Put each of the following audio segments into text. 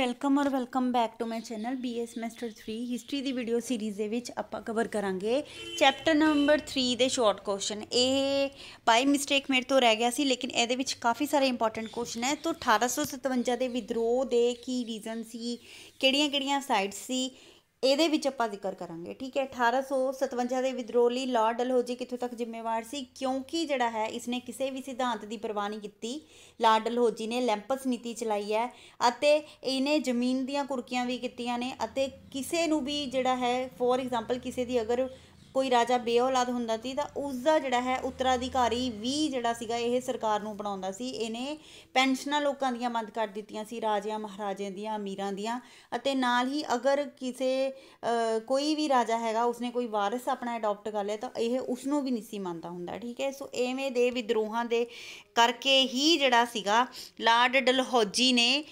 welcome ਔਰ welcome back to my channel BS semester 3 history ਦੀ video series ਦੇ ਵਿੱਚ ਆਪਾਂ ਕਵਰ ਕਰਾਂਗੇ ਚੈਪਟਰ ਨੰਬਰ 3 ਦੇ ਸ਼ਾਰਟ ਕੁਐਸਚਨ ਇਹ ਪਾਈ ਮਿਸਟੇਕ ਮੇਰੇ ਤੋਂ ਰਹਿ ਗਿਆ ਸੀ ਲੇਕਿਨ ਇਹਦੇ ਵਿੱਚ ਕਾਫੀ ਸਾਰੇ ਇੰਪੋਰਟੈਂਟ ਕੁਐਸਚਨ ਹੈ ਤੋਂ 1857 ਦੇ ਵਿਦਰੋਹ ਦੇ ਕੀ ਰੀਜ਼ਨ ਸੀ ਕਿਹੜੀਆਂ-ਕਿਹੜੀਆਂ ਸਾਈਟਸ ਸੀ ਇਹਦੇ ਵਿੱਚ ਆਪਾਂ ਜ਼ਿਕਰ ਕਰਾਂਗੇ ਠੀਕ ਹੈ 1857 ਦੇ ਵਿਦਰੋਹ ਲਈ ਲਾਰਡ ਡਲਹੋਜੀ ਕਿੱਥੋਂ ਤੱਕ ਜ਼ਿੰਮੇਵਾਰ ਸੀ ਕਿਉਂਕਿ ਜਿਹੜਾ ਹੈ ਇਸਨੇ ਕਿਸੇ ਵੀ ਸਿਧਾਂਤ ਦੀ ਪਰਵਾਹ ਨਹੀਂ ਕੀਤੀ ਲਾਰਡ ਡਲਹੋਜੀ ਨੇ ਲੈਂਪਸ ਨੀਤੀ ਚਲਾਈ ਹੈ ਅਤੇ ਇਹਨੇ ਜ਼ਮੀਨ ਦੀਆਂ ਕੁਰਕੀਆਂ ਵੀ ਕੀਤੀਆਂ ਨੇ ਅਤੇ ਕਿਸੇ ਨੂੰ ਵੀ ਜਿਹੜਾ ਹੈ ਫੋਰ ਐਗਜ਼ਾਮਪਲ ਕਿਸੇ ਦੀ ਅਗਰ ਕੋਈ ਰਾਜਾ ਬੇਔਲਾਦ ਹੁੰਦਾ ਸੀ ਤਾਂ ਉਸ ਦਾ ਜਿਹੜਾ ਹੈ ਉਤਰਾਧਿਕਾਰੀ ਵੀ ਜਿਹੜਾ ਸੀਗਾ ਇਹ ਸਰਕਾਰ ਨੂੰ ਬਣਾਉਂਦਾ ਸੀ ਇਹਨੇ ਪੈਨਸ਼ਨਾਂ ਲੋਕਾਂ ਦੀਆਂ ਬੰਦ ਕਰ ਦਿੱਤੀਆਂ ਸੀ ਰਾਜਿਆਂ ਮਹਾਰਾਜਿਆਂ ਦੀਆਂ ਅਮੀਰਾਂ ਦੀਆਂ ਅਤੇ ਨਾਲ ਹੀ ਅਗਰ ਕਿਸੇ ਕੋਈ ਵੀ ਰਾਜਾ ਹੈਗਾ ਉਸਨੇ ਕੋਈ ਵਾਰਿਸ ਆਪਣਾ ਅਡਾਪਟ ਕਰ ਲਿਆ ਤਾਂ ਇਹ ਉਸ ਨੂੰ ਵੀ ਨਹੀਂ ਸੀ ਮੰਨਦਾ ਹੁੰਦਾ ਠੀਕ ਹੈ ਸੋ ਐਵੇਂ ਦੇ ਵਿਦਰੋਹਾਂ ਦੇ ਕਰਕੇ ਹੀ ਜਿਹੜਾ ਸੀਗਾ ਲਾਰਡ ਡਲਹੌਜੀ ਨੇ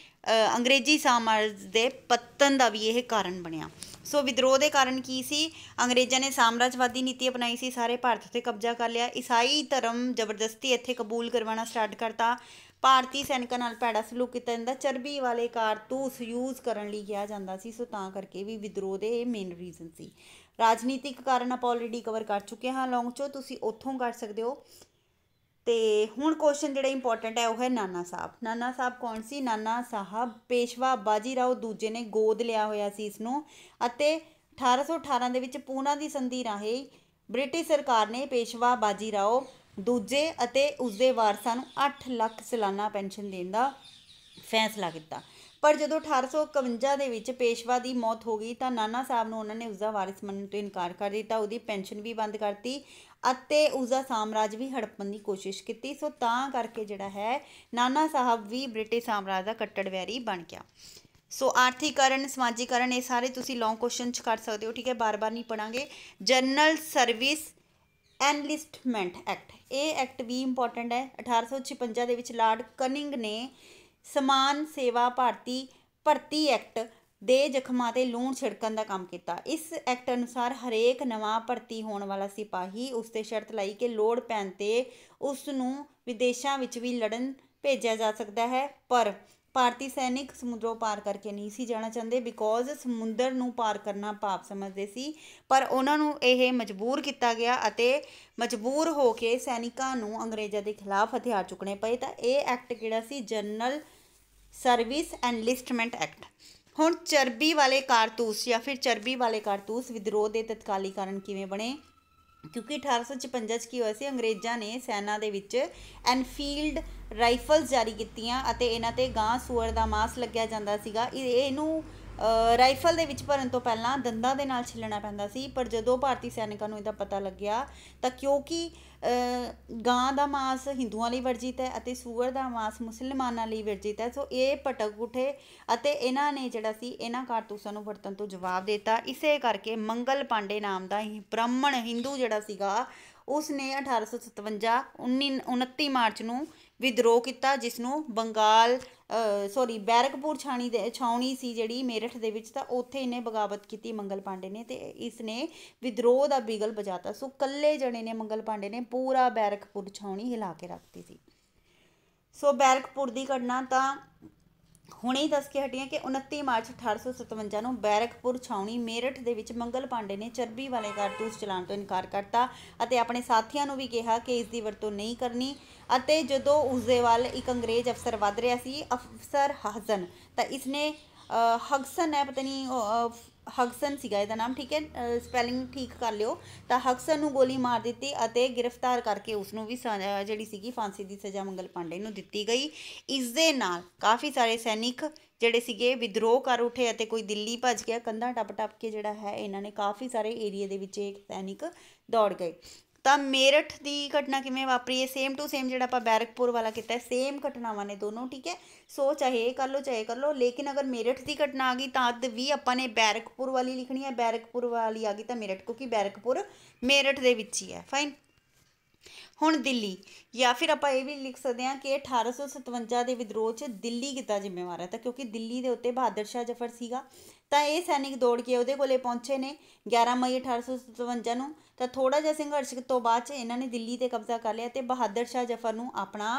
ਅੰਗਰੇਜ਼ੀ ਸਾਮਰਾਜ ਦੇ ਪਤਨ ਦਾ ਵੀ ਇਹ ਕਾਰਨ ਬਣਿਆ ਸੋ ਵਿਦਰੋਹ ਦੇ ਕਾਰਨ ਕੀ ਸੀ ਅੰਗਰੇਜ਼ਾਂ ਨੇ ਸਾਮਰਾਜਵਾਦੀ ਨੀਤੀ ਅਪਣਾਈ ਸੀ ਸਾਰੇ ਭਾਰਤ ਤੇ ਕਬਜ਼ਾ ਕਰ ਲਿਆ ਈਸਾਈ ਧਰਮ ਜ਼ਬਰਦਸਤੀ ਇੱਥੇ ਕਬੂਲ ਕਰਵਾਉਣਾ ਸਟਾਰਟ ਕਰਤਾ ਭਾਰਤੀ ਸੈਨਿਕਾਂ ਨਾਲ ਭੈੜਾ ਸਲੂਕ ਕੀਤਾ ਜਾਂਦਾ ਚਰਬੀ ਵਾਲੇ ਕਾਰਤੂਸ ਯੂਜ਼ ਕਰਨ ਲਈ ਕਿਹਾ ਜਾਂਦਾ ਸੀ ਸੋ ਤਾਂ ਕਰਕੇ ਵੀ ਵਿਦਰੋਹ ਦੇ ਮੇਨ ਰੀਜ਼ਨ ਸੀ ਰਾਜਨੀਤਿਕ ਕਾਰਨ ਆਪਾਂ ਆਲਰੇਡੀ ਕਵਰ ਕਰ ਚੁੱਕੇ ਹਾਂ ਲੌਂਗ ਚੋ ਤੁਸੀਂ ਉੱਥੋਂ ਕਰ ਸਕਦੇ ਹੋ ਤੇ ਹੁਣ ਕੁਐਸਚਨ ਜਿਹੜਾ ਇੰਪੋਰਟੈਂਟ ਹੈ ਉਹ ਹੈ ਨਾਨਾ ਸਾਹਿਬ ਨਾਨਾ ਸਾਹਿਬ ਕੌਣ ਸੀ ਨਾਨਾ ਸਾਹਿਬ ਪੇਸ਼ਵਾ ਬਾਜੀ ਰਾਓ ਦੂਜੇ ਨੇ ਗੋਦ ਲਿਆ ਹੋਇਆ ਸੀ ਇਸ ਨੂੰ ਅਤੇ 1818 ਦੇ ਵਿੱਚ ਪੂਨਾ ਦੀ ਸੰਧੀ ਰਾਹੀਂ ਬ੍ਰਿਟਿਸ਼ ਸਰਕਾਰ ਨੇ ਪੇਸ਼ਵਾ ਬਾਜੀ ਰਾਓ ਦੂਜੇ ਅਤੇ ਉਸ ਦੇ ਵਾਰਸਾਂ ਨੂੰ 8 ਲੱਖ ਸਾਲਾਨਾ ਪੈਨਸ਼ਨ ਦੇਣ ਦਾ ਫੈਸਲਾ ਕੀਤਾ ਪਰ ਜਦੋਂ 1851 ਦੇ ਵਿੱਚ ਪੇਸ਼ਵਾ ਦੀ ਮੌਤ ਹੋ ਗਈ ਤਾਂ ਨਾਨਾ ਸਾਹਿਬ ਨੂੰ ਉਹਨਾਂ ਨੇ ਉਸ ਦਾ ਵਾਰਿਸ ਮੰਨਣ ਤੋਂ ਇਨਕਾਰ ਕਰ ਦਿੱਤਾ ਉਹਦੀ ਪੈਨਸ਼ਨ ਵੀ ਬੰਦ ਕਰਤੀ ਅਤੇ ਉਸ ਦਾ ਸਾਮਰਾਜ ਵੀ ਹੜੱਪਣ ਦੀ ਕੋਸ਼ਿਸ਼ ਕੀਤੀ ਸੋ ਤਾਂ ਕਰਕੇ ਜਿਹੜਾ ਹੈ ਨਾਨਾ ਸਾਹਿਬ ਵੀ ਬ੍ਰਿਟਿਸ਼ ਸਾਮਰਾਜ ਦਾ ਕੱਟੜ ਵੈਰੀ ਬਣ ਗਿਆ ਸੋ ਆਰਥਿਕਰਨ ਸਮਾਜੀਕਰਨ ਇਹ ਸਾਰੇ ਤੁਸੀਂ ਲੌਂਗ ਕੁਐਸਚਨ ਚ ਕਰ ਸਕਦੇ ਹੋ ਠੀਕ ਹੈ ਬਾਰ-ਬਾਰ ਨਹੀਂ ਪੜਾਂਗੇ ਜਨਰਲ ਸਰਵਿਸ ਐਨਲਿਸਟਮੈਂਟ ਐਕਟ ਇਹ ਐਕਟ ਵੀ ਇੰਪੋਰਟੈਂਟ ਹੈ 1856 ਦੇ ਵਿੱਚ ਲਾਰਡ ਕਨਿੰਗ ਨੇ ਸਮਾਨ ਸੇਵਾ ਭਾਰਤੀ ਭਰਤੀ ਐਕਟ ਦੇ ਜ਼ਖਮਾਂ ਤੇ ਲੂਣ ਛਿੜਕਣ ਦਾ ਕੰਮ ਕੀਤਾ ਇਸ ਐਕਟ ਅਨੁਸਾਰ ਹਰੇਕ ਨਵਾਂ ਭਰਤੀ ਹੋਣ ਵਾਲਾ ਸਿਪਾਹੀ ਉਸ ਤੇ ਸ਼ਰਤ ਲਾਈ ਕਿ ਲੋੜ ਪੈਣ ਤੇ ਉਸ ਨੂੰ ਵਿਦੇਸ਼ਾਂ ਵਿੱਚ ਵੀ ਲੜਨ ਭੇਜਿਆ ਜਾ ਸਕਦਾ ਹੈ ਪਰ ਭਾਰਤੀ ਸੈਨਿਕ ਸਮੁੰਦਰੋਂ ਪਾਰ ਕਰਕੇ ਨਹੀਂ ਸੀ ਜਾਣਾ ਚਾਹੁੰਦੇ ਬਿਕੋਜ਼ ਸਮੁੰਦਰ ਨੂੰ ਪਾਰ ਕਰਨਾ ਪਾਪ ਸਮਝਦੇ ਸੀ ਪਰ ਉਹਨਾਂ ਨੂੰ ਇਹ ਮਜਬੂਰ ਕੀਤਾ ਗਿਆ ਅਤੇ ਮਜਬੂਰ ਹੋ ਕੇ ਸੈਨਿਕਾਂ ਨੂੰ ਅੰਗਰੇਜ਼ਾਂ ਦੇ ਖਿਲਾਫ ਹਥਿਆਰ ਚੁੱਕਣੇ ਪਏ ਤਾਂ ਇਹ ਐਕਟ ਕਿਹੜਾ ਸੀ ਜਨਰਲ ਸਰਵਿਸ ਐਨਲਿਸਟਮੈਂਟ ਐਕਟ ਹੁਣ ਚਰਬੀ ਵਾਲੇ ਕਾਰਤੂਸ ਜਾਂ ਫਿਰ ਚਰਬੀ ਵਾਲੇ ਕਾਰਤੂਸ ਵਿਦਰੋਹ ਦੇ ਤਤਕਾਲੀ ਕਾਰਨ ਕਿਵੇਂ ਬਣੇ ਕਿਉਂਕਿ 1856 ਚ ਕੀ ਹੋਇਆ ਸੀ ਅੰਗਰੇਜ਼ਾਂ ਨੇ ਸੈਨਾ ਦੇ ਵਿੱਚ ਐਨਫੀਲਡ ਰਾਈਫਲਸ ਜਾਰੀ ਕੀਤੀਆਂ ਅਤੇ ਇਹਨਾਂ ਤੇ ਗਾਂ ਸੂਰ ਦਾ ਮਾਸ ਲੱਗਿਆ ਜਾਂਦਾ ਸੀਗਾ ਇਹਨੂੰ ਰਾਈਫਲ ਦੇ ਵਿੱਚ ਭਰਨ ਤੋਂ ਪਹਿਲਾਂ ਦੰਦਾਂ ਦੇ ਨਾਲ ਛਿੱਲਣਾ ਪੈਂਦਾ ਸੀ ਪਰ ਜਦੋਂ ਭਾਰਤੀ ਸੈਨਿਕਾਂ ਨੂੰ ਇਹਦਾ ਪਤਾ ਲੱਗਿਆ ਤਾਂ ਕਿਉਂਕਿ ਗਾਂ ਦਾ ਮਾਸ ਹਿੰਦੂਆਂ ਲਈ ਵਰਜਿਤ ਹੈ ਅਤੇ ਸੂਰ ਦਾ ਮਾਸ ਮੁਸਲਮਾਨਾਂ ਲਈ ਵਰਜਿਤ ਹੈ ਸੋ ਇਹ ਪਟਕ ਉਠੇ ਅਤੇ ਇਹਨਾਂ ਨੇ ਜਿਹੜਾ ਸੀ ਇਹਨਾਂ ਕਾਰਤੂਸਾਂ ਨੂੰ ਵਰਤਨ ਤੋਂ ਜਵਾਬ ਦਿੱਤਾ ਇਸੇ ਕਰਕੇ ਮੰਗਲ ਪਾਂਡੇ ਨਾਮ ਦਾ ਹੀ ਬ੍ਰਾਹਮਣ ਹਿੰਦੂ ਜਿਹੜਾ ਸੀਗਾ ਉਸ ਨੇ 1857 19 29 ਮਾਰਚ ਨੂੰ ਵਿਦਰੋਹ ਕੀਤਾ ਜਿਸ ਨੂੰ ਬੰਗਾਲ ਸੌਰੀ ਬੈਰਕਪੁਰ ਛਾਣੀ ਦੇ ਛਾਉਣੀ ਸੀ ਜਿਹੜੀ ਮੇਰਠ ਦੇ ਵਿੱਚ ਤਾਂ ਉੱਥੇ ਇਹਨੇ ਬਗਾਵਤ ਕੀਤੀ ਮੰਗਲ ਪਾਂਡੇ ਨੇ ਤੇ ਇਸ ਨੇ ਵਿਦਰੋਹ ਦਾ ਬਿਗਲ ਬਜਾਤਾ ਸੋ ਕੱਲੇ ਜਣੇ ਨੇ ਮੰਗਲ ਪਾਂਡੇ ਨੇ ਪੂਰਾ ਬੈਰਕਪੁਰ ਛਾਉਣੀ ਹਿਲਾ ਕੇ ਰੱਖਤੀ ਸੀ ਸੋ ਬੈਰਕਪੁਰ ਦੀ ਘਟਨਾ ਤਾਂ ਹੁਣੇ ਹੀ ਦੱਸ ਕੇ ਹਟੀਆਂ ਕਿ 29 ਮਾਰਚ 1857 ਨੂੰ ਬੈਰਕਪੁਰ ਛਾਉਣੀ ਮੇਰਠ ਦੇ ਵਿੱਚ ਮੰਗਲ ਪਾਂਡੇ ਨੇ ਚਰਬੀ ਵਾਲੇ ਕਾਰਤੂਸ ਚਲਾਉਣ ਤੋਂ ਇਨਕਾਰ ਕਰਤਾ ਅਤੇ ਆਪਣੇ ਸਾਥੀਆਂ ਨੂੰ ਵੀ ਕਿਹਾ ਕਿ ਇਸ ਦੀ ਵਰਤੋਂ ਨਹੀਂ ਕਰਨੀ ਅਤੇ ਜਦੋਂ ਉਸ ਦੇ ਵੱਲ ਇੱਕ ਅੰਗਰੇਜ਼ ਅਫਸਰ ਵੱਧ ਰਿਹਾ ਸੀ ਅਫਸਰ ਹਜ਼ਨ ਤਾਂ ਇਸ ਨੇ ਹਗਸਨ ਹੈ ਪਤਾ ਨਹੀਂ ਹਗਸਨ ਸੀਗਾ ਇਹਦਾ ਨਾਮ ਠੀਕ ਹੈ ਸਪੈਲਿੰਗ ਠੀਕ ਕਰ ਲਿਓ ਤਾਂ ਹਗਸਨ ਨੂੰ ਗੋਲੀ ਮਾਰ ਦਿੱਤੀ ਅਤੇ ਗ੍ਰਿਫਤਾਰ ਕਰਕੇ ਉਸ ਨੂੰ ਵੀ ਜਿਹੜੀ ਸੀਗੀ ਫਾਂਸੀ ਦੀ ਸਜ਼ਾ ਮੰਗਲ ਪਾਂਡੇ ਨੂੰ ਦਿੱਤੀ ਗਈ ਇਸ ਦੇ ਨਾਲ ਕਾਫੀ ਸਾਰੇ ਸੈਨਿਕ ਜਿਹੜੇ ਸੀਗੇ ਵਿਦਰੋਹ ਕਰ ਉਠੇ ਅਤੇ ਕੋਈ ਦਿੱਲੀ ਭੱਜ ਗਿਆ ਕੰਧਾਂ ਟੱਪ ਟੱਪ ਕੇ ਜਿਹੜਾ ਹੈ ਇਹਨਾਂ ਨੇ ਕਾਫੀ ਸਾਰੇ ਏਰੀਆ ਦੇ ਵਿੱਚ ਇੱਕ ਸੈਨਿਕ ਦੌੜ ਗਏ ਤਾਂ ਮੇਰਠ ਦੀ ਘਟਨਾ ਕਿਵੇਂ ਵਾਪਰੀ ਹੈ ਸੇਮ ਟੂ ਸੇਮ ਜਿਹੜਾ ਆਪਾਂ ਬੈਰਕਪੁਰ ਵਾਲਾ ਕੀਤਾ ਹੈ ਸੇਮ ਘਟਨਾਵਾਂ ਨੇ ਦੋਨੋਂ ਠੀਕ ਹੈ ਸੋ ਚਾਹੇ ਕਰ ਲੋ ਚਾਹੇ ਕਰ ਲੋ ਲੇਕਿਨ ਅਗਰ ਮੇਰਠ ਦੀ ਘਟਨਾ ਆ ਗਈ ਤਾਂ ਅੱਧ ਵੀ ਆਪਾਂ ਨੇ ਬੈਰਕਪੁਰ ਵਾਲੀ ਲਿਖਣੀ ਹੈ ਬੈਰਕਪੁਰ ਵਾਲੀ ਆ ਗਈ ਤਾਂ ਮੇਰਠ ਕਿਉਂਕਿ ਬੈਰਕਪੁਰ ਮੇਰਠ ਦੇ ਵਿੱਚ ਹੀ ਹੈ ਫਾਈਨ ਹੁਣ ਦਿੱਲੀ ਜਾਂ ਫਿਰ ਆਪਾਂ ਇਹ ਵੀ ਲਿਖ ਸਕਦੇ ਹਾਂ ਕਿ 1857 ਦੇ ਵਿਦਰੋਹ 'ਚ ਦਿੱਲੀ ਕਿਤਾ ਜ਼ਿੰਮੇਵਾਰ ਹੈ ਤਾਂ ਕਿਉਂਕਿ ਦਿੱਲੀ ਦੇ ਉੱਤੇ ਬਹਾਦਰ ਸ਼ਾਹ ਜਫਰ ਸੀਗਾ ਤਾਂ ਇਹ ਸੈਨਿਕ ਦੌੜ ਕੇ ਉਹਦੇ ਕੋਲੇ ਪਹੁੰਚੇ ਨੇ 11 ਮਈ 1857 ਨੂੰ ਤਾਂ ਥੋੜਾ ਜਿਹਾ ਸੰਘਰਸ਼ ਤੋਂ ਬਾਅਦ 'ਚ ਇਹਨਾਂ ਨੇ ਦਿੱਲੀ ਤੇ ਕਬਜ਼ਾ ਕਰ ਲਿਆ ਤੇ ਬਹਾਦਰ ਸ਼ਾਹ ਜਫਰ ਨੂੰ ਆਪਣਾ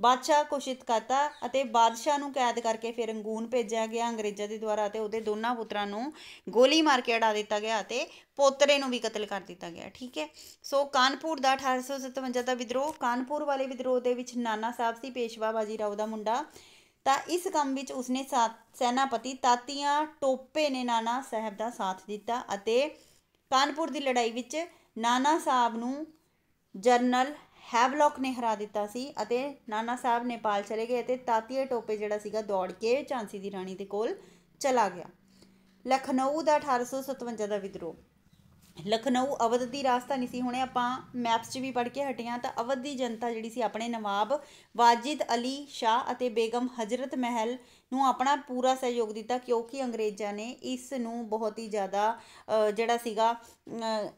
ਬਾਦਸ਼ਾਹ ਕੋਸ਼ਿਤ ਕਰਤਾ ਅਤੇ ਬਾਦਸ਼ਾਹ ਨੂੰ ਕੈਦ ਕਰਕੇ ਫਿਰ ਅੰਗੂਨ ਭੇਜਿਆ ਗਿਆ ਅੰਗਰੇਜ਼ਾਂ ਦੇ ਦੁਆਰਾ ਤੇ ਉਹਦੇ ਦੋਨਾਂ ਪੁੱਤਰਾਂ ਨੂੰ ਗੋਲੀ ਮਾਰ ਕੇ ਅੜਾ ਦਿੱਤਾ ਗਿਆ ਅਤੇ ਪੋਤਰੇ ਨੂੰ ਵੀ ਕਤਲ ਕਰ ਦਿੱਤਾ ਗਿਆ ਠੀਕ ਹੈ ਸੋ ਕਾਨਪੁਰ ਦਾ 1857 ਦਾ ਵਿਦਰੋਹ ਕਾਨਪੁਰ ਵਾਲੇ ਵਿਦਰੋਹ ਦੇ ਵਿੱਚ ਨਾਨਾ ਸਾਹਿਬ ਸੀ ਪੇਸ਼ਵਾ ਬਾਜੀ ਰਾਓ ਦਾ ਮੁੰਡਾ ਤਾਂ ਇਸ ਕੰਮ ਵਿੱਚ ਉਸਨੇ ਸੈਨਾਪਤੀ ਤਾਤੀਆਂ ਟੋਪੇ ਨੇ ਨਾਨਾ ਸਾਹਿਬ ਦਾ ਸਾਥ ਦਿੱਤਾ ਅਤੇ ਕਾਨਪੁਰ ਦੀ ਲੜਾਈ ਵਿੱਚ ਨਾਨਾ ਸਾਹਿਬ ਨੂੰ ਜਰਨਲ ਹੈਵਲੌਕ ਨੇ ਹਰਾ ਦਿੱਤਾ ਸੀ ਅਤੇ ਨਾਨਾ ਸਾਹਿਬ ਨੇਪਾਲ ਚਲੇ ਗਏ ਅਤੇ ਤਾਤੀਏ ਟੋਪੇ ਜਿਹੜਾ ਸੀਗਾ ਦੌੜ ਕੇ ਝਾਂਸੀ ਦੀ ਰਾਣੀ ਦੇ ਕੋਲ ਚਲਾ ਗਿਆ ਲਖਨਊ ਦਾ 1857 ਦਾ ਵਿਦਰੋਹ ਲਖਨਊ ਅਵਧ ਦੀ ਰਾਜਧਾਨੀ ਸੀ ਹੁਣੇ ਆਪਾਂ ਮੈਪਸ 'ਚ ਵੀ ਪੜ ਕੇ ਹਟਿਆ ਤਾਂ ਅਵਧ ਦੀ ਜਨਤਾ ਜਿਹੜੀ ਸੀ ਆਪਣੇ ਨਵਾਬ ਵਾਜਿਦ ਅਲੀ ਸ਼ਾਹ ਅਤੇ ਬੇਗਮ ਹਜ਼ਰਤ ਮਹਿਲ ਨੂੰ ਆਪਣਾ ਪੂਰਾ ਸਹਿਯੋਗ ਦਿੱਤਾ ਕਿਉਂਕਿ ਅੰਗਰੇਜ਼ਾਂ ਨੇ ਇਸ ਨੂੰ ਬਹੁਤ ਹੀ ਜ਼ਿਆਦਾ ਜਿਹੜਾ ਸੀਗਾ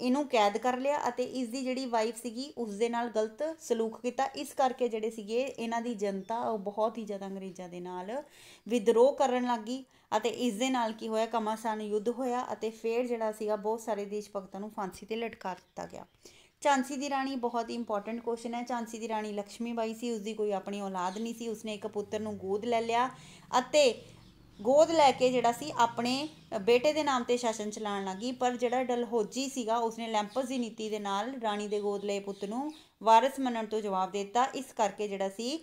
ਇਹਨੂੰ ਕੈਦ ਕਰ ਲਿਆ ਅਤੇ ਇਸ ਦੀ ਜਿਹੜੀ ਵਾਈਫ ਸੀਗੀ ਉਸ ਦੇ ਨਾਲ ਗਲਤ ਸਲੂਕ ਕੀਤਾ ਇਸ ਕਰਕੇ ਜਿਹੜੇ ਸੀਗੇ ਇਹਨਾਂ ਦੀ ਜਨਤਾ ਉਹ ਬਹੁਤ ਹੀ ਜ਼ਿਆਦਾ ਅੰਗਰੇਜ਼ਾਂ ਦੇ ਨਾਲ ਵਿਦਰੋਹ ਕਰਨ ਲੱਗੀ ਅਤੇ ਇਸ ਦੇ ਨਾਲ ਕੀ ਹੋਇਆ ਕਮਾਸਾਨ ਯੁੱਧ ਹੋਇਆ ਅਤੇ ਫਿਰ ਜਿਹੜਾ ਸੀਗਾ ਬਹੁਤ ਸਾਰੇ ਦੇਸ਼ ਭਗਤਾਂ ਨੂੰ ਫਾਂਸੀ ਤੇ ਲਟਕਾ ਦਿੱਤਾ ਗਿਆ ਝਾਂਸੀ ਦੀ ਰਾਣੀ ਬਹੁਤ ਹੀ ਇੰਪੋਰਟੈਂਟ ਕੁਐਸਚਨ ਹੈ ਝਾਂਸੀ ਦੀ ਰਾਣੀ ਲక్ష్ਮੀ ਬਾਈ ਸੀ ਉਸ ਦੀ ਕੋਈ ਆਪਣੀ ਔਲਾਦ ਨਹੀਂ ਸੀ ਉਸਨੇ ਇੱਕ ਪੁੱਤਰ ਨੂੰ ਗੋਦ ਲੈ ਲਿਆ ਅਤੇ ਗੋਦ ਲੈ ਕੇ ਜਿਹੜਾ ਸੀ ਆਪਣੇ ਬੇਟੇ ਦੇ ਨਾਮ ਤੇ ਸ਼ਾਸਨ ਚਲਾਉਣ ਲੱਗੀ ਪਰ ਜਿਹੜਾ ਡਲਹੋਜੀ ਸੀਗਾ ਉਸਨੇ ਲੈਂਪਸ ਦੀ ਨੀਤੀ ਦੇ ਨਾਲ ਰਾਣੀ ਦੇ ਗੋਦ ਲਏ ਪੁੱਤ ਨੂੰ ਵਾਰਿਸ ਮੰਨਣ ਤੋਂ ਜਵਾਬ ਦਿੱਤਾ ਇਸ ਕਰਕੇ ਜਿਹੜਾ ਸੀ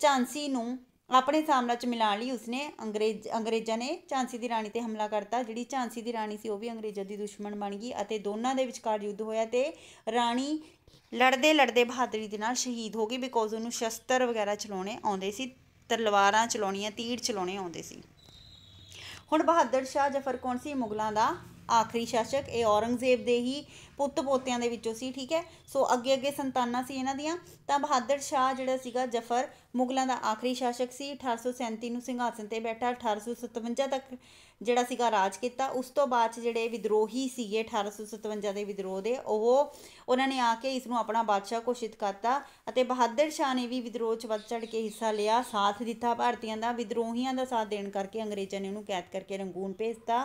ਝਾਂਸੀ ਨੂੰ ਆਪਣੇ ਸਾਮਰਾਜ ਮਿਲਾਣ ਲਈ ਉਸਨੇ ਅੰਗਰੇਜ਼ ਅੰਗਰੇਜ਼ਾਂ ਨੇ ਝਾਂਸੀ ਦੀ ਰਾਣੀ ਤੇ ਹਮਲਾ ਕਰਤਾ ਜਿਹੜੀ ਝਾਂਸੀ ਦੀ ਰਾਣੀ ਸੀ ਉਹ ਵੀ ਅੰਗਰੇਜ਼ਾਂ ਦੀ ਦੁਸ਼ਮਣ ਬਣ ਗਈ ਅਤੇ ਦੋਨਾਂ ਦੇ ਵਿਚਕਾਰ ਯੁੱਧ ਹੋਇਆ ਤੇ ਰਾਣੀ ਲੜਦੇ ਲੜਦੇ ਬਹਾਦਰੀ ਦੇ ਨਾਲ ਸ਼ਹੀਦ ਹੋ ਗਈ ਬਿਕੋਜ਼ ਉਹਨੂੰ ਸ਼ਸਤਰ ਵਗੈਰਾ ਚਲਾਉਣੇ ਆਉਂਦੇ ਸੀ ਤਲਵਾਰਾਂ ਚਲਾਉਣੀਆਂ ਤੀਰ ਚਲਾਉਣੇ ਆਉਂਦੇ ਸੀ ਹੁਣ ਬਹਾਦਰ ਸ਼ਾਹ ਜਫਰ ਕੌਣ ਸੀ ਮੁਗਲਾਂ ਦਾ ਆਖਰੀ ਸ਼ਾਸਕ ਇਹ ਔਰੰਗਜ਼ੇਬ ਦੇ ਹੀ ਪੁੱਤ ਪੋਤਿਆਂ ਦੇ ਵਿੱਚੋਂ ਸੀ ਠੀਕ ਹੈ ਸੋ ਅੱਗੇ ਅੱਗੇ ਸੰਤਾਨਾਂ ਸੀ ਇਹਨਾਂ ਦੀਆਂ ਤਾਂ ਬਹਾਦਰ ਸ਼ਾਹ ਜਿਹੜਾ ਸੀਗਾ ਜਫਰ ਮੁਗਲਾਂ ਦਾ ਆਖਰੀ ਸ਼ਾਸਕ ਸੀ 1837 ਨੂੰ ਸਿੰਘਾਸਨ ਤੇ ਬੈਠਾ 1857 ਤੱਕ ਜਿਹੜਾ ਸੀਗਾ ਰਾਜ ਕੀਤਾ ਉਸ ਤੋਂ ਬਾਅਦ ਜਿਹੜੇ ਵਿਦਰੋਹੀ ਸੀਗੇ 1857 ਦੇ ਵਿਦਰੋਹ ਦੇ ਉਹ ਉਹਨਾਂ ਨੇ ਆ ਕੇ ਇਸ ਨੂੰ ਆਪਣਾ ਬਾਦਸ਼ਾਹ ਘੋਸ਼ਿਤ ਕਰਤਾ ਅਤੇ ਬਹਾਦਰ ਸ਼ਾਹ ਨੇ ਵੀ ਵਿਦਰੋਹ 'ਚ ਵੱਧ ਚੜ ਕੇ ਹਿੱਸਾ ਲਿਆ ਸਾਥ ਦਿੱਤਾ ਭਾਰਤੀਆਂ ਦਾ ਵਿਦਰੋਹੀਆਂ ਦਾ ਸਾਥ ਦੇਣ ਕਰਕੇ ਅੰਗਰੇਜ਼ਾਂ ਨੇ ਉਹਨੂੰ ਕੈਦ ਕਰਕੇ ਰੰਗੂਨ ਭੇਜਤਾ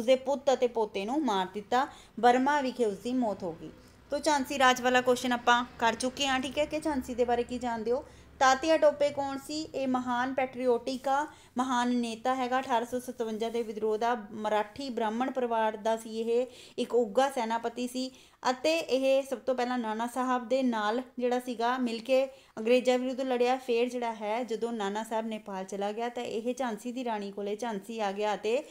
ਉਸ ਦੇ ਪੁੱਤ ਅਤੇ ਪੋਤੇ ਨੂੰ ਮਾਰ ਦਿੱਤਾ ਬਰਮਾ ਵਿਖੇ ਉਸ ਮੌਤ ਹੋ ਗਈ ਤੋ ਝਾਂਸੀ ਰਾਜ ਵਾਲਾ ਕੁਐਸਚਨ ਆਪਾਂ ਕਰ ਚੁੱਕੇ ਹਾਂ ਠੀਕ ਹੈ ਕਿ ਝਾਂਸੀ ਦੇ ਬਾਰੇ ਕੀ ਜਾਣਦੇ ਹੋ ਤਾਤਿਆ ਟੋਪੇ ਕੌਣ ਸੀ ਇਹ ਮਹਾਨ ਪੈਟਰੀਓਟਿਕਾ ਮਹਾਨ ਨੇਤਾ ਹੈਗਾ 1857 ਦੇ ਵਿਦਰੋਹ ਦਾ ਮਰਾਠੀ ਬ੍ਰਾਹਮਣ ਪਰਿਵਾਰ ਦਾ ਸੀ ਇਹ ਇੱਕ ਉੱਗਾ ਸੈਨਾਪਤੀ ਸੀ ਅਤੇ ਇਹ ਸਭ ਤੋਂ ਪਹਿਲਾਂ ਨਾਨਾ ਸਾਹਿਬ ਦੇ ਨਾਲ ਜਿਹੜਾ ਸੀਗਾ ਮਿਲ ਕੇ ਅੰਗਰੇਜ਼ਾਂ ਵਿਰੁੱਧ ਲੜਿਆ ਫੇਰ ਜਿਹੜਾ ਹੈ ਜਦੋਂ ਨਾਨਾ ਸਾਹਿਬ ਨੇਪਾਲ ਚਲਾ ਗਿਆ ਤਾਂ ਇਹ ਝਾਂਸੀ ਦੀ ਰਾਣੀ ਕੋਲੇ ਝਾਂਸੀ ਆ ਗਿਆ ਅਤੇ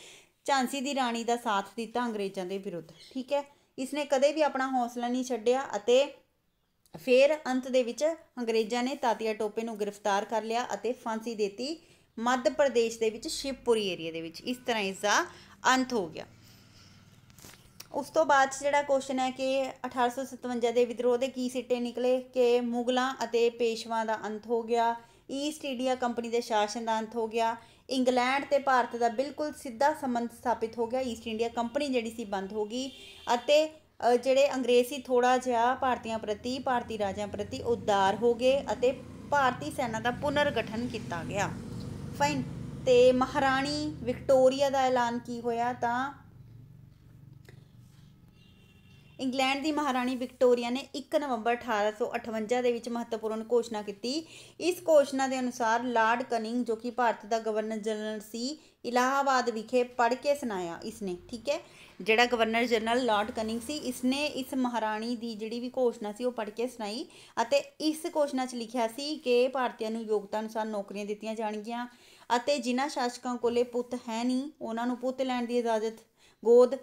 ਝਾਂਸੀ ਦੀ ਰਾਣੀ ਦਾ ਸਾਥ ਦਿੱਤਾ ਅੰਗਰੇਜ਼ਾਂ ਦੇ ਵਿਰੁੱਧ ਠੀਕ ਹੈ ਇਸਨੇ ਕਦੇ ਵੀ ਆਪਣਾ ਹੌਸਲਾ ਨਹੀਂ ਛੱਡਿਆ ਅਤੇ ਫਿਰ ਅੰਤ ਦੇ ਵਿੱਚ ਅੰਗਰੇਜ਼ਾਂ ਨੇ ਤਾਤੀਆ ਟੋਪੇ ਨੂੰ ਗ੍ਰਿਫਤਾਰ ਕਰ ਲਿਆ ਅਤੇ ਫਾਂਸੀ ਦਿੱਤੀ ਮੱਧ ਪ੍ਰਦੇਸ਼ ਦੇ ਵਿੱਚ ਸ਼ਿਵਪੁਰੀ ਏਰੀਆ ਦੇ ਵਿੱਚ ਇਸ ਤਰ੍ਹਾਂ ਇਸ ਦਾ ਅੰਤ ਹੋ ਗਿਆ ਉਸ ਤੋਂ ਬਾਅਦ ਜਿਹੜਾ ਕੁਐਸਚਨ ਹੈ ਕਿ 1857 ਦੇ ਵਿਦਰੋਹ ਦੇ ਕੀ ਸਿੱਟੇ ਨਿਕਲੇ ਕਿ ਮੁਗਲਾਂ ਅਤੇ ਪੇਸ਼ਵਾ ਦਾ ਅੰਤ ਹੋ ਗਿਆ ਈਸਟ ਇੰਡੀਆ ਕੰਪਨੀ ਦੇ ਸ਼ਾਸਨ ਦਾ ਅੰਤ ਹੋ ਗਿਆ ਇੰਗਲੈਂਡ ਤੇ ਭਾਰਤ ਦਾ ਬਿਲਕੁਲ ਸਿੱਧਾ ਸੰਬੰਧ ਸਥਾਪਿਤ ਹੋ ਗਿਆ ਈਸਟ ਇੰਡੀਆ ਕੰਪਨੀ ਜਿਹੜੀ ਸੀ ਬੰਦ ਹੋ ਗਈ ਅਤੇ ਜਿਹੜੇ ਅੰਗਰੇਜ਼ ਸੀ ਥੋੜਾ ਜਿਹਾ ਭਾਰਤੀਆਂ ਪ੍ਰਤੀ ਭਾਰਤੀ ਰਾਜਾਂ ਪ੍ਰਤੀ ਉਦਾਰ ਹੋ ਗਏ ਅਤੇ ਭਾਰਤੀ ਸੈਨਾ ਦਾ ਪੁਨਰ ਗਠਨ ਕੀਤਾ ਗਿਆ ਫਾਈਨ ਤੇ ਮਹਾਰਾਣੀ ਵਿਕਟੋਰੀਆ ਦਾ ਐਲਾਨ ਕੀ ਹੋਇਆ ਤਾਂ ਇੰਗਲੈਂਡ ਦੀ ਮਹਾਰਾਣੀ ਵਿਕਟੋਰੀਆ ਨੇ 1 ਨਵੰਬਰ 1858 ਦੇ ਵਿੱਚ ਮਹੱਤਵਪੂਰਨ ਘੋਸ਼ਣਾ ਕੀਤੀ ਇਸ ਘੋਸ਼ਣਾ ਦੇ ਅਨੁਸਾਰ ਲਾਰਡ ਕਨਿੰਗ ਜੋ ਕਿ ਭਾਰਤ ਦਾ ਗਵਰਨਰ ਜਨਰਲ ਸੀ ਇਲਾਹਾਬਾਦ ਵਿਖੇ ਪੜ੍ਹ ਕੇ ਸੁਣਾਇਆ ਇਸਨੇ ਠੀਕ ਹੈ ਜਿਹੜਾ ਗਵਰਨਰ ਜਨਰਲ ਲਾਰਡ ਕਨਿੰਗ ਸੀ ਇਸਨੇ ਇਸ ਮਹਾਰਾਣੀ ਦੀ ਜਿਹੜੀ ਵੀ ਘੋਸ਼ਣਾ ਸੀ ਉਹ ਪੜ੍ਹ ਕੇ ਸੁਣਾਈ ਅਤੇ ਇਸ ਘੋਸ਼ਣਾ 'ਚ ਲਿਖਿਆ ਸੀ ਕਿ ਭਾਰਤੀਆਂ ਨੂੰ ਯੋਗਤਾ ਅਨੁਸਾਰ ਨੌਕਰੀਆਂ ਦਿੱਤੀਆਂ ਜਾਣਗੀਆਂ ਅਤੇ ਜਿਨ੍ਹਾਂ ਸ਼ਾਸਕਾਂ ਕੋਲੇ ਪੁੱਤ ਹੈ ਨਹੀਂ ਉਹਨਾਂ ਨੂੰ ਪੁੱਤ ਲੈਣ ਦੀ ਇਜਾਜ਼ਤ ਗੋਦ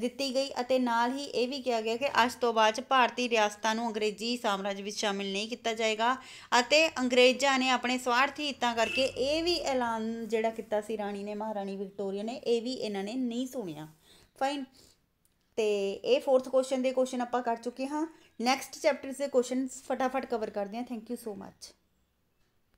ਦਿੱਤੀ ਗਈ ਅਤੇ ਨਾਲ ਹੀ ਇਹ ਵੀ ਕਿਹਾ ਗਿਆ ਕਿ ਅੱਜ ਤੋਂ ਬਾਅਦ ਭਾਰਤੀ ਰਿਆਸਤਾਂ ਨੂੰ ਅੰਗਰੇਜ਼ੀ ਸਾਮਰਾਜ ਵਿੱਚ ਸ਼ਾਮਿਲ ਨਹੀਂ ਕੀਤਾ ਜਾਏਗਾ ਅਤੇ ਅੰਗਰੇਜ਼ਾਂ ਨੇ ਆਪਣੇ ਸਵਾਰਥੀ ਹਿੱਤਾਂ ਕਰਕੇ ਇਹ ਵੀ ਐਲਾਨ ਜਿਹੜਾ ਕੀਤਾ ਸੀ ਰਾਣੀ ਨੇ ਮਹਾਰਾਣੀ ਵਿਕਟੋਰੀਆ ਨੇ ਇਹ ਵੀ ਇਹਨਾਂ ਨੇ ਨਹੀਂ ਸੁਣਿਆ ਫਾਈਨ ਤੇ ਇਹ ਫੋਰਥ ਕੁਐਸਚਨ ਦੇ ਕੁਐਸਚਨ ਆਪਾਂ ਕਰ ਚੁੱਕੇ ਹਾਂ ਨੈਕਸਟ ਚੈਪਟਰ ਦੇ ਕੁਐਸਚਨਸ ਫਟਾਫਟ ਕਵਰ ਕਰਦੇ ਹਾਂ ਥੈਂਕ ਯੂ ਸੋ ਮੱਚ